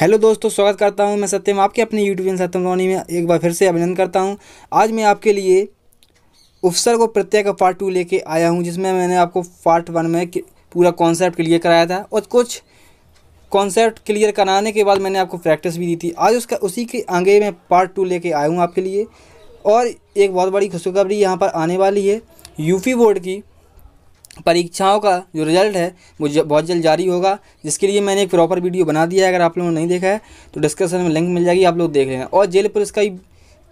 hello दोस्तों स्वागत करता हूं मैं सत्यम आपके अपने यूट्यूब सत्यम रोनी में एक बार फिर से अभिनंदन करता हूं आज मैं आपके लिए उपसर्ग और प्रत्यय का पार्ट टू लेके आया हूं जिसमें मैंने आपको पार्ट वन में पूरा कॉन्सेप्ट क्लियर कराया था और कुछ कॉन्सेप्ट क्लियर कराने के बाद मैंने आपको प्रैक्टिस भी दी थी आज उसका उसी के आगे मैं पार्ट टू लेके आया हूँ आपके लिए और एक बहुत बड़ी खुशखबरी यहाँ पर आने वाली है यूपी बोर्ड की परीक्षाओं का जो रिज़ल्ट है वो बहुत जल्द जारी होगा जिसके लिए मैंने एक प्रॉपर वीडियो बना दिया है अगर आप लोगों ने नहीं देखा है तो डिस्क्रिप्शन में लिंक मिल जाएगी आप लोग देख लेना और जेल पुलिस का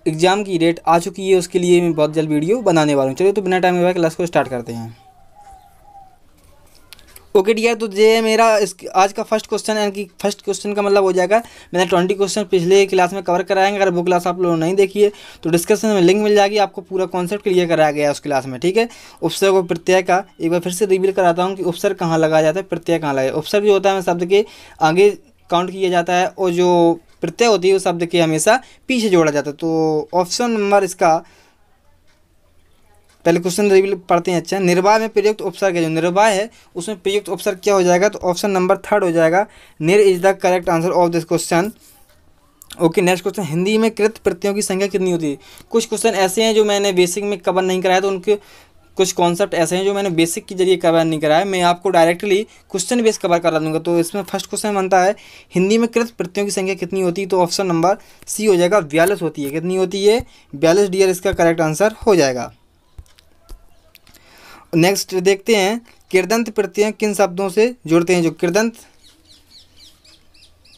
एग्ज़ाम की डेट आ चुकी है उसके लिए मैं बहुत जल्द वीडियो बनाने वाला हूँ चलिए तो बिना टाइम हुआ क्लास को स्टार्ट करते हैं ओके डियर तो ये मेरा इस आज का फर्स्ट क्वेश्चन यानी कि फर्स्ट क्वेश्चन का मतलब हो जाएगा मैंने ट्वेंटी क्वेश्चन पिछले क्लास में कवर कराएंगे अगर वो क्लास आप लोगों नहीं देखी है तो डिस्क्रिप्शन में लिंक मिल जाएगी आपको पूरा कॉन्सेप्ट क्लियर कराया गया है उस क्लास में ठीक है उपसर को प्रत्यय का एक बार फिर से रिवील कराता हूँ कि उपसर कहाँ लगाया जाता है प्रत्यय कहाँ लगाया उपसर जो होता है शब्द के आगे काउंट किया जाता है और जो प्रत्यय होती है वो शब्द के हमेशा पीछे जोड़ा जाता है तो ऑप्शन नंबर इसका पहले क्वेश्चन पढ़ते हैं अच्छा निर्वाह में प्रयुक्त उपसर्ग है जो निर्वाह है उसमें प्रयुक्त उपसर्ग क्या हो जाएगा तो ऑप्शन नंबर थर्ड हो जाएगा निर is the correct answer of this question okay next question Hindi में कृत प्रत्ययों की संख्या कितनी होती है कुछ क्वेश्चन ऐसे हैं जो मैंने बेसिक में कवर नहीं कराया तो उनके कुछ कॉन्सेप्ट ऐसे हैं जो मैंने बेसिक के जरिए कवर नहीं कराया मैं आपको डायरेक्टली क्वेश्चन बेस कवर करा दूंगा तो इसमें फर्स्ट क्वेश्चन बनता है हिंदी में कृत प्रत्ययों की संख्या कितनी होती है तो ऑप्शन नंबर सी हो जाएगा बयालीस होती है कितनी होती है बयालीस डियर इसका करेक्ट आंसर हो जाएगा नेक्स्ट देखते हैं किरदंत प्रत्यय किन शब्दों से जुड़ते हैं जो किरदंत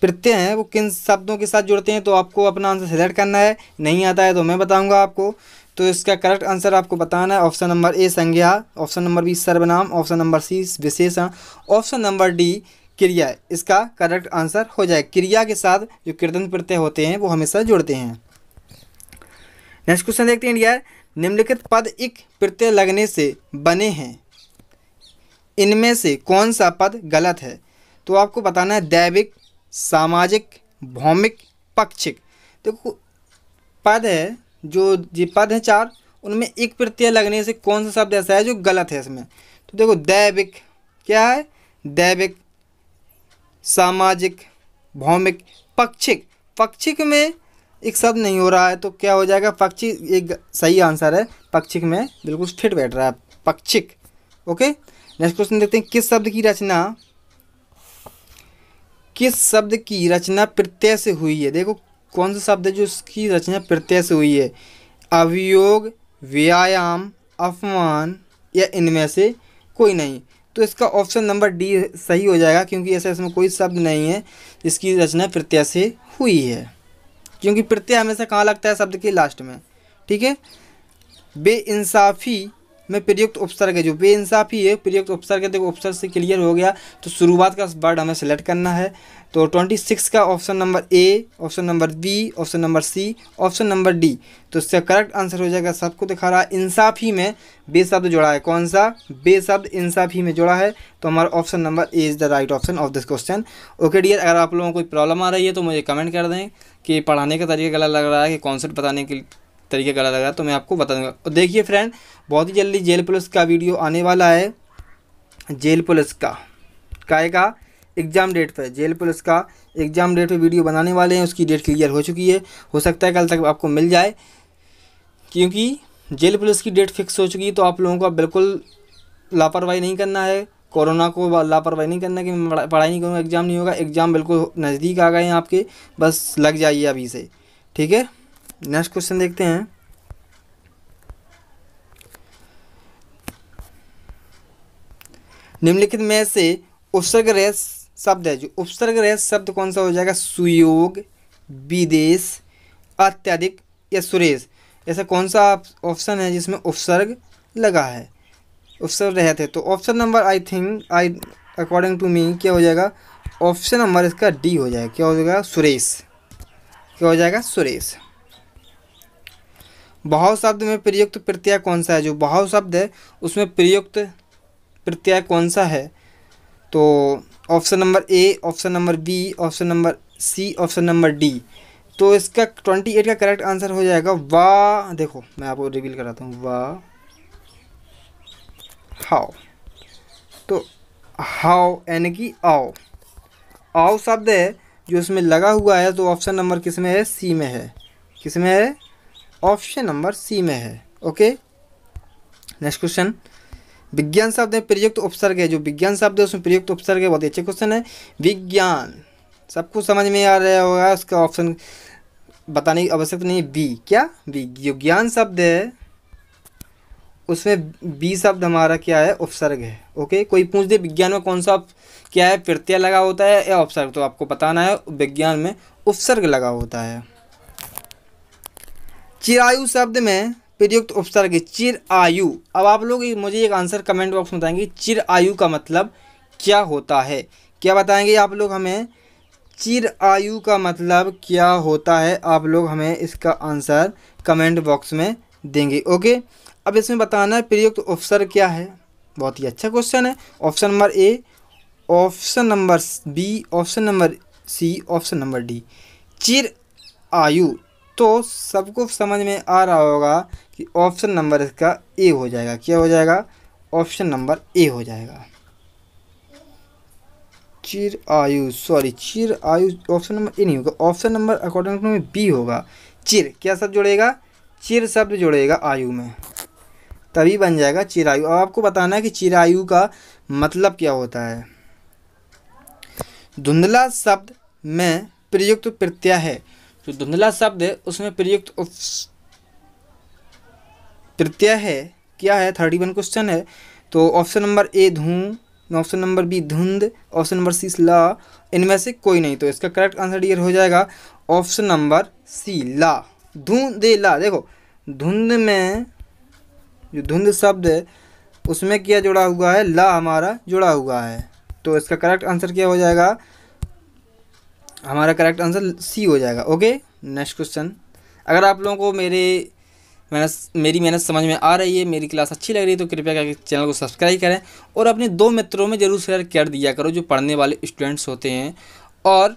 प्रत्यय हैं वो किन शब्दों के साथ जुड़ते हैं तो आपको अपना आंसर सेलेक्ट करना है नहीं आता है तो मैं बताऊंगा आपको तो इसका करेक्ट आंसर आपको बताना है ऑप्शन नंबर ए संज्ञा ऑप्शन नंबर बी सर्वनाम ऑप्शन नंबर सी विशेषण ऑप्शन नंबर डी क्रिया इसका करेक्ट आंसर हो जाए क्रिया के साथ जो किरदंत प्रत्यय होते हैं वो हमेशा जुड़ते हैं नेक्स्ट क्वेश्चन देखते हैं इंडिया निम्नलिखित पद इक प्रत्यय लगने से बने हैं इनमें से कौन सा पद गलत है तो आपको बताना है दैविक सामाजिक भौमिक पक्षिक देखो पद है जो ये पद हैं चार उनमें एक प्रत्यय लगने से कौन सा शब्द ऐसा है जो गलत है इसमें तो देखो दैविक क्या है दैविक सामाजिक भौमिक पक्षिक पक्षिक में एक शब्द नहीं हो रहा है तो क्या हो जाएगा पक्षी एक सही आंसर है पक्षिक में बिल्कुल फिट बैठ रहा है पक्षिक ओके नेक्स्ट क्वेश्चन देखते हैं किस शब्द की रचना किस शब्द की रचना प्रत्यय से हुई है देखो कौन सा शब्द है जो उसकी रचना प्रत्यय से हुई है अवियोग व्यायाम अपमान या इनमें से कोई नहीं तो इसका ऑप्शन नंबर डी सही हो जाएगा क्योंकि ऐसा इसमें कोई शब्द नहीं है जिसकी रचना प्रत्यय से हुई है क्योंकि प्रत्यय हमेशा कहाँ लगता है शब्द के लास्ट में ठीक है बेइंसाफ़ी में प्रयुक्त उपसर्ग है जो बेइंसाफ़ी है प्रयुक्त उपसर्ग है देखो उपसर्ग से क्लियर हो गया तो शुरुआत का वर्ड हमें सेलेक्ट करना है तो ट्वेंटी सिक्स का option number A option number B option number C option number D तो इसका करेक्ट आंसर हो जाएगा सबको दिखा रहा है इंसाफ़ी में बे शब्द जोड़ा है कौन सा बे शब्द इंसाफ़ी में जोड़ा है तो हमारा option number A is the right option of this question okay dear अगर आप लोगों को कोई प्रॉब्लम आ रही है तो मुझे कमेंट कर दें कि पढ़ाने का तरीका गलत लग रहा है कि कॉन्सेप्ट बताने के तरीके का लग रहा है तो मैं आपको बता दूंगा और देखिए फ्रेंड बहुत ही जल्दी जेल पुलिस का वीडियो आने वाला है जेल पुलिस का काय का एग्ज़ाम डेट पर जेल पुलिस का एग्ज़ाम डेट पर वीडियो बनाने वाले हैं उसकी डेट क्लियर हो चुकी है हो सकता है कल तक आपको मिल जाए क्योंकि जेल पुलिस की डेट फिक्स हो चुकी है तो आप लोगों को बिल्कुल लापरवाही नहीं करना है कोरोना को लापरवाही नहीं करना कि मैं पढ़ाई नहीं करूँगा एग्ज़ाम नहीं होगा एग्ज़ाम बिल्कुल नज़दीक आ गए हैं आपके बस लग जाइए अभी से ठीक है नेक्स्ट क्वेश्चन देखते हैं निम्नलिखित में से उपसर्ग रह शब्द है जो उपसर्ग रह शब्द कौन सा हो जाएगा सुयोग विदेश अत्यधिक या सुरेश ऐसा कौन सा ऑप्शन है जिसमें उपसर्ग लगा है उपसर्ग रहे थे तो option number I think I according to me क्या हो जाएगा ऑप्शन नंबर इसका डी हो जाएगा क्या हो जाएगा सुरेश क्या हो जाएगा सुरेश बहाव शब्द में प्रयुक्त प्रत्यय कौन सा है जो बहाव शब्द है उसमें प्रयुक्त प्रत्यय कौन सा है तो option number A option number B option number C option number D तो इसका ट्वेंटी एट का करेक्ट आंसर हो जाएगा वा देखो मैं आपको रिवील कराता हूँ वा हाओ तो हाओ यानी कि आओ आओ शब्द है जो इसमें लगा हुआ है तो ऑप्शन नंबर किस में है सी में है किस में है ऑप्शन नंबर सी में है ओके नेक्स्ट क्वेश्चन विज्ञान शब्द में प्रयुक्त उपसर्ग है जो विज्ञान शब्द है उसमें प्रयुक्त उपसर्ग है बहुत अच्छे क्वेश्चन है विज्ञान सब कुछ समझ में आ रहा होगा उसका ऑप्शन बताने की आवश्यकता नहीं है बी क्या बी जो ज्ञान शब्द है उसमें बी शब्द हमारा क्या है उपसर्ग है ओके कोई पूछ दे विज्ञान में कौन सा क्या है प्रत्यय लगा होता है या उपसर्ग तो आपको बताना है विज्ञान में उपसर्ग लगा होता है चिरायु शब्द में प्रयुक्त उपसर्ग चिर आयु अब आप लोग मुझे एक आंसर कमेंट बॉक्स में बताएंगे चिर आयु का मतलब क्या होता है क्या बताएंगे आप लोग हमें चिर आयु का मतलब क्या होता है आप लोग हमें इसका आंसर कमेंट बॉक्स में देंगे ओके अब इसमें बताना है प्रयुक्त उपसर्ग क्या है बहुत ही अच्छा क्वेश्चन है option number A option number B option number C option number D चिर आयु तो सबको समझ में आ रहा होगा कि ऑप्शन नंबर इसका ए हो जाएगा क्या हो जाएगा ऑप्शन नंबर ए हो जाएगा चिर आयु सॉरी चिर आयु ऑप्शन नंबर ए नहीं होगा ऑप्शन नंबर अकॉर्डिंग टू में बी होगा चिर क्या शब्द जुड़ेगा चिर शब्द जुड़ेगा आयु में तभी बन जाएगा चिरायु अब आपको बताना है कि चिरायु का मतलब क्या होता है धुंधला शब्द में प्रयुक्त प्रत्यय है जो धुंधला शब्द है उसमें प्रयुक्त उप तृतीय है क्या है थर्टी वन क्वेश्चन है तो ऑप्शन नंबर ए धू ऑप्शन नंबर बी धुंध ऑप्शन नंबर सी ला इनमें से कोई नहीं तो इसका करेक्ट आंसर ये हो जाएगा ऑप्शन नंबर सी ला धूं दे ला देखो धुंध में जो धुंध शब्द है उसमें क्या जुड़ा हुआ है ला हमारा जुड़ा हुआ है तो इसका करेक्ट आंसर क्या हो जाएगा हमारा करेक्ट आंसर सी हो जाएगा ओके नेक्स्ट क्वेश्चन अगर आप लोगों को मेरे मेहनत मेरी मेहनत समझ में आ रही है मेरी क्लास अच्छी लग रही है तो कृपया करके चैनल को सब्सक्राइब करें और अपने दो मित्रों में ज़रूर शेयर कर दिया करो जो पढ़ने वाले स्टूडेंट्स होते हैं और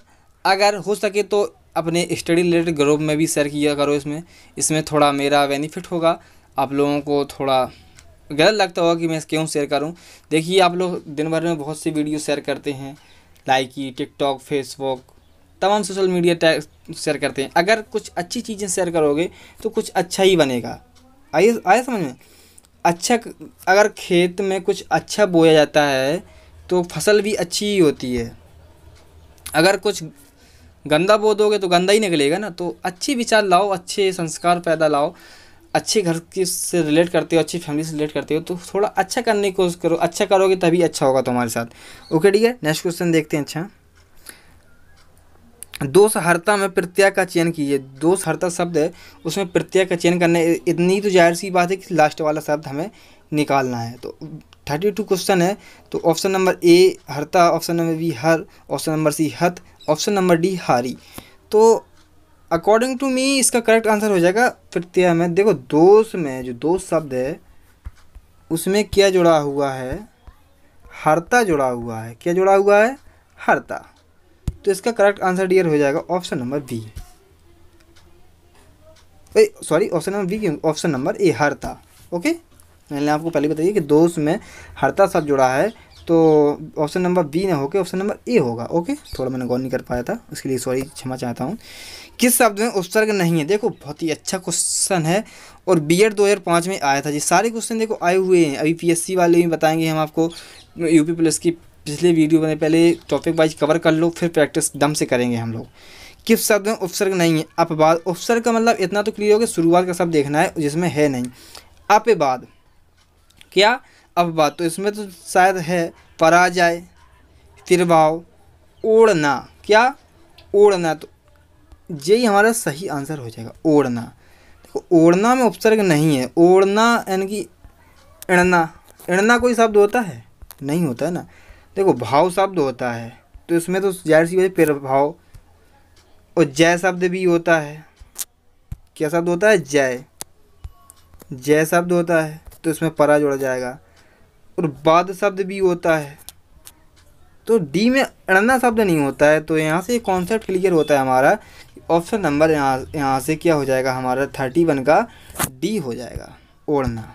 अगर हो सके तो अपने स्टडी रिलेटेड ग्रुप में भी शेयर किया करो इसमें इसमें थोड़ा मेरा बेनिफिट होगा आप लोगों को थोड़ा गलत लगता होगा कि मैं क्यों शेयर करूँ देखिए आप लोग दिन भर में बहुत सी वीडियो शेयर करते हैं लाइक टिकटॉक फेसबुक तमाम सोशल मीडिया टैग शेयर करते हैं अगर कुछ अच्छी चीज़ें शेयर करोगे तो कुछ अच्छा ही बनेगा आइए आया समझ में अच्छा अगर खेत में कुछ अच्छा बोया जाता है तो फसल भी अच्छी ही होती है अगर कुछ गंदा बो दोगे तो गंदा ही निकलेगा ना तो अच्छे विचार लाओ अच्छे संस्कार पैदा लाओ अच्छे घर के से रिलेट करते हो अच्छी फैमिली से रिलेट करते हो तो थोड़ा अच्छा करने की कोशिश करो अच्छा करोगे तभी अच्छा होगा तुम्हारे साथ ओके ठीक है नेक्स्ट क्वेश्चन देखते हैं अच्छा दोषहर्ता में प्रत्यय का चयन कीजिए दोषहर्ता शब्द है उसमें प्रत्यय का चयन करने इतनी तो जाहिर सी बात है कि लास्ट वाला शब्द हमें निकालना है तो थर्टी टू क्वेश्चन है तो ऑप्शन नंबर ए हरता ऑप्शन नंबर बी हर ऑप्शन नंबर सी हत ऑप्शन नंबर डी हारी तो अकॉर्डिंग टू मी इसका करेक्ट आंसर हो जाएगा प्रत्यय में देखो दोष में जो दोष शब्द है उसमें क्या जुड़ा हुआ है हरता जुड़ा हुआ है क्या जुड़ा हुआ है हरता तो इसका करेक्ट आंसर डियर हो जाएगा option number B sorry option number B option number A हरता ओके मैंने आपको पहले बताइए कि दोष में हरता शब्द जुड़ा है तो ऑप्शन नंबर बी ना होकर ऑप्शन नंबर ए होगा ओके थोड़ा मैंने गौर नहीं कर पाया था उसके लिए सॉरी क्षमा चाहता हूँ किस शब्द में उपसर्ग नहीं है देखो बहुत ही अच्छा क्वेश्चन है और बी एड दो में आया था जी सारे क्वेश्चन देखो आए हुए हैं अभी पी वाले भी बताएंगे हम आपको यूपी पुलिस की पिछले वीडियो में पहले टॉपिक वाइज कवर कर लो फिर प्रैक्टिस दम से करेंगे हम लोग किस शब्द में उपसर्ग नहीं है अपवाद उपसर्ग का मतलब इतना तो क्लियर हो गया शुरुआत का शब्द देखना है जिसमें है नहीं अपवाद क्या अपवाद तो इसमें तो शायद है पराजय तिरभाव ओढ़ना क्या ओढ़ना तो यही हमारा सही आंसर हो जाएगा ओढ़ना देखो ओढ़ना में उपसर्ग नहीं है ओढ़ना यानी कि इड़ना इड़ना कोई शब्द होता है नहीं होता है ना देखो भाव शब्द होता है तो इसमें तो जाहिर सी वजह प्रभाव और जय शब्द भी होता है क्या शब्द होता है जय जय शब्द होता है तो इसमें परा जोड़ा जाएगा और बाद शब्द भी होता है तो डी में अड़ना शब्द नहीं होता है तो यहाँ से कॉन्सेप्ट क्लियर होता है हमारा ऑप्शन नंबर यहाँ यहाँ से क्या हो जाएगा हमारा थर्टी वन का डी हो जाएगा ओढ़ना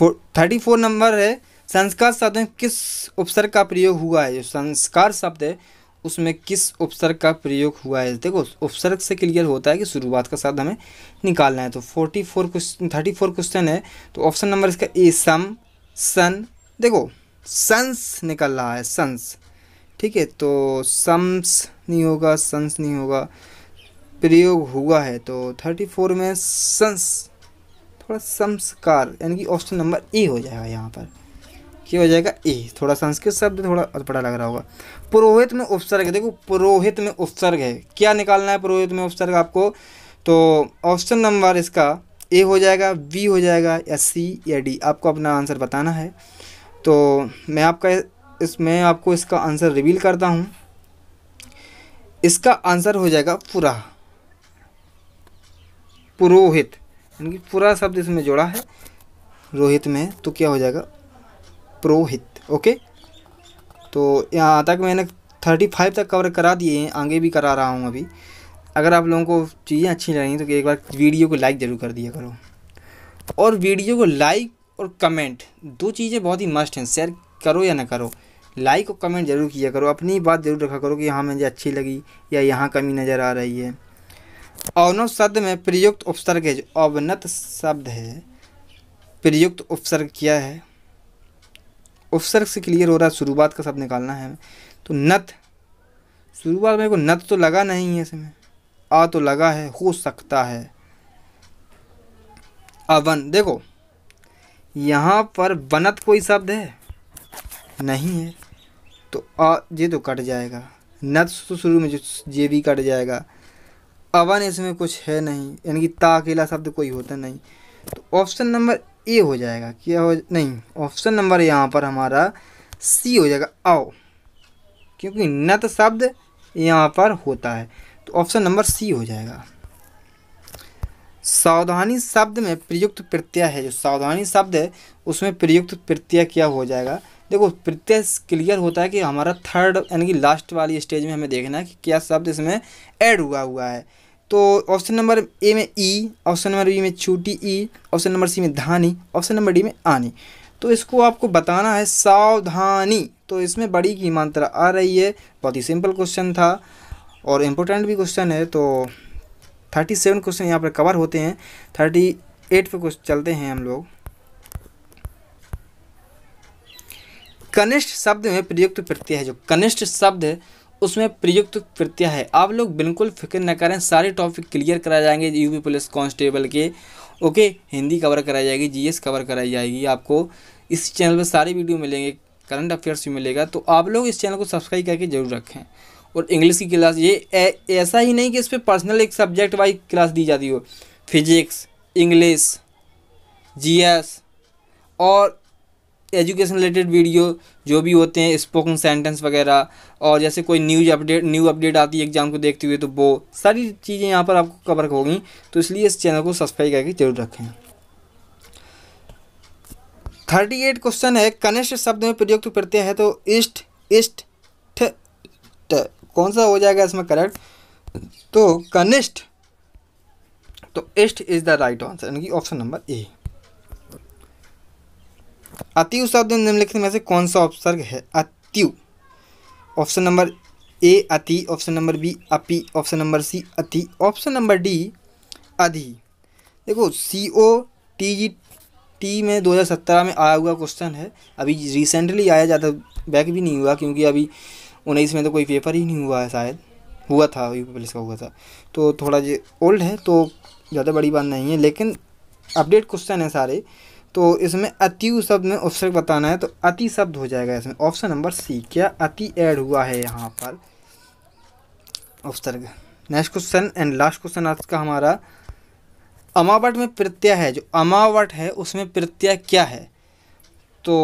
थर्टी फोर नंबर है संस्कार शब्द में किस उपसर्ग का प्रयोग हुआ है जो संस्कार शब्द है उसमें किस उपसर्ग का प्रयोग हुआ है देखो उपसर्ग से क्लियर होता है कि शुरुआत का शब्द हमें निकालना है तो forty four question thirty four question है तो ऑप्शन नंबर इसका ए सम सन देखो सन्स निकल रहा है सन्स ठीक है तो सम्स नहीं होगा सन्स नहीं होगा प्रयोग हुआ है तो थर्टी फोर में सन्स थोड़ा संस्कार यानी कि ऑप्शन नंबर ए हो जाएगा यहाँ पर क्या हो जाएगा ए थोड़ा संस्कृत शब्द थोड़ा अटपटा लग रहा होगा पुरोहित में उपसर्ग देखो पुरोहित में उपसर्ग है क्या निकालना है पुरोहित में उपसर्ग आपको तो ऑप्शन नंबर इसका ए हो जाएगा बी हो जाएगा या सी या डी आपको अपना आंसर बताना है तो मैं आपका मैं आपको इसका आंसर रिवील करता हूँ इसका आंसर हो जाएगा पुरा पुरोहित यानी कि पूरा शब्द इसमें जोड़ा है रोहित में तो क्या हो जाएगा प्रोहित ओके तो यहाँ तक मैंने थर्टी फाइव तक कवर करा दिए हैं आगे भी करा रहा हूँ अभी अगर आप लोगों को चीज़ें अच्छी लगेंगी तो एक बार वीडियो को लाइक ज़रूर कर दिया करो और वीडियो को लाइक और कमेंट दो चीज़ें बहुत ही मस्ट हैं शेयर करो या ना करो लाइक और कमेंट ज़रूर किया करो अपनी बात ज़रूर रखा करो कि हाँ मुझे अच्छी लगी या यहाँ कमी नज़र आ रही है अवनव शब्द में प्रयुक्त उपसर्ग है जो अवनत शब्द है प्रयुक्त उपसर्ग किया है उपसर्ग से क्लियर हो रहा है शुरुआत का शब्द निकालना है तो नत शुरुआत में को नत तो लगा नहीं है इसमें आ तो लगा है हो सकता है अवन देखो यहाँ पर वनत कोई शब्द है नहीं है तो आ ये तो कट जाएगा नत तो शुरू में जो ये भी कट जाएगा अवन इसमें कुछ है नहीं यानी कि ता अकेला शब्द कोई होता नहीं तो ऑप्शन नंबर ए हो जाएगा क्या हो नहीं ऑप्शन नंबर यहाँ पर हमारा सी हो जाएगा आओ क्योंकि नत शब्द यहाँ पर होता है तो ऑप्शन नंबर सी हो जाएगा सावधानी शब्द में प्रयुक्त प्रत्यय है जो सावधानी शब्द है उसमें प्रयुक्त प्रत्यय क्या हो जाएगा देखो प्रत्यय क्लियर होता है कि हमारा थर्ड यानी कि लास्ट वाली स्टेज में हमें देखना है कि क्या शब्द इसमें ऐड हुआ हुआ है तो ऑप्शन नंबर ए में ई ऑप्शन नंबर बी में छूटी ई ऑप्शन नंबर सी में धानी ऑप्शन नंबर डी में आनी तो इसको आपको बताना है सावधानी तो इसमें बड़ी की मात्रा आ रही है बहुत ही सिंपल क्वेश्चन था और इम्पोर्टेंट भी क्वेश्चन है तो थर्टी सेवन क्वेश्चन यहाँ पर कवर होते हैं थर्टी एट पर क्वेश्चन चलते हैं हम लोग कनिष्ठ शब्द में प्रयुक्त प्रत्यय है जो कनिष्ठ शब्द उसमें प्रयुक्त प्रत्यय है आप लोग बिल्कुल फिक्र न करें सारे टॉपिक क्लियर कराए जाएंगे यूपी पुलिस कांस्टेबल के ओके हिंदी कवर कराई जाएगी जीएस कवर कराई जाएगी आपको इस चैनल पर सारे वीडियो मिलेंगे करंट अफेयर्स भी मिलेगा तो आप लोग इस चैनल को सब्सक्राइब करके जरूर रखें और इंग्लिश की क्लास ये ऐसा ही नहीं कि इस पर पर्सनल एक सब्जेक्ट वाइज क्लास दी जाती हो फिजिक्स इंग्लिस जी और एजुकेशन रिलेटेड वीडियो जो भी होते हैं स्पोकन सेंटेंस वगैरह और जैसे कोई न्यूज अपडेट न्यू अपडेट आती है एग्जाम को देखते हुए तो वो सारी चीज़ें यहाँ पर आपको कवर होगी तो इसलिए इस चैनल को सब्सक्राइब करके जरूर रखें थर्टी एट क्वेश्चन है कनिष्ठ शब्द में प्रयुक्त प्रत्यय है तो इष्ट इष्ट ठ, कौन सा हो जाएगा इसमें करेक्ट तो कनिष्ठ तो इष्ट इज़ द राइट आंसर यानी कि ऑप्शन नंबर ए अत्यु शब्द निम्नलिखित में से कौन सा उपसर्ग है अत्यु ऑप्शन नंबर ए अति ऑप्शन नंबर बी अपि ऑप्शन नंबर सी अति ऑप्शन नंबर डी अधि देखो सी ओ टी जी टी में 2017 में आया हुआ क्वेश्चन है अभी रिसेंटली आया ज़्यादा बैक भी नहीं हुआ क्योंकि अभी उन्नीस में तो कोई पेपर ही नहीं हुआ है शायद हुआ था यूपी पुलिस का हुआ था तो थोड़ा जो ओल्ड है तो ज़्यादा बड़ी बात नहीं है लेकिन अपडेट क्वेश्चन है सारे तो इसमें अति शब्द में ऑप्शन बताना है तो अति शब्द हो जाएगा इसमें ऑप्शन नंबर सी क्या अति ऐड हुआ है यहाँ पर option next question and last question आज का हमारा अमावट में प्रत्यय है जो अमावट है उसमें प्रत्यय क्या है तो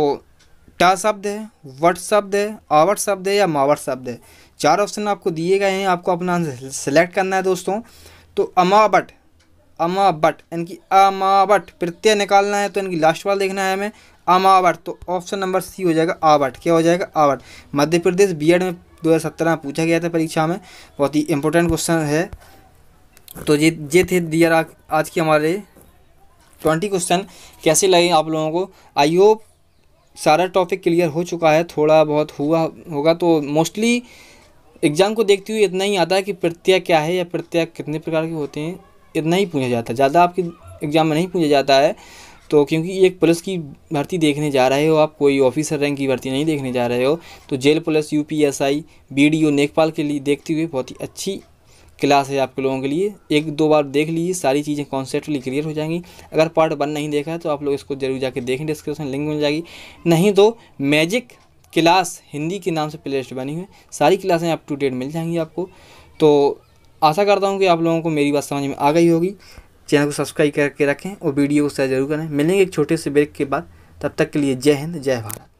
टा शब्द है वट शब्द है आवट शब्द है या मावट शब्द है चार ऑप्शन आपको दिए गए हैं आपको अपना सेलेक्ट करना है दोस्तों तो अमावट अमावट यानी कि अमावट प्रत्यय निकालना है तो इनकी लास्ट वाला देखना है हमें अमावट तो ऑप्शन नंबर सी हो जाएगा आवट क्या हो जाएगा आवट मध्य प्रदेश बी में दो में पूछा गया था परीक्षा में बहुत ही इंपॉर्टेंट क्वेश्चन है तो ये ये थे दियर आज के हमारे ट्वेंटी क्वेश्चन कैसे लगे आप लोगों को आई होप सारा टॉपिक क्लियर हो चुका है थोड़ा बहुत हुआ होगा तो मोस्टली एग्ज़ाम को देखते हुए इतना ही आता है कि प्रत्यय क्या है या प्रत्यय कितने प्रकार के होते हैं इतना ही पूछा जाता है ज़्यादा आपके एग्ज़ाम में नहीं पूछा जाता है तो क्योंकि एक पुलिस की भर्ती देखने जा रहे हो आप कोई ऑफिसर रैंक की भर्ती नहीं देखने जा रहे हो तो jail police U P S I B D O नेकपाल के लिए देखते हुए बहुत ही अच्छी क्लास है आपके लोगों के लिए एक दो बार देख लीजिए सारी चीज़ें कॉन्सेप्टली क्लियर हो जाएंगी अगर पार्ट वन नहीं देखा है तो आप लोग इसको जरूर जाके देखें डिस्क्रिप्शन लिंक मिल जाएगी नहीं तो मैजिक क्लास हिंदी के नाम से प्ले लिस्ट बनी हुई सारी क्लासें अप टू डेट मिल जाएंगी आपको तो आशा करता हूँ कि आप लोगों को मेरी बात समझ में आ गई होगी चैनल को सब्सक्राइब करके रखें और वीडियो को शेयर जरूर करें मिलेंगे एक छोटे से ब्रेक के बाद तब तक के लिए जय हिंद जय भारत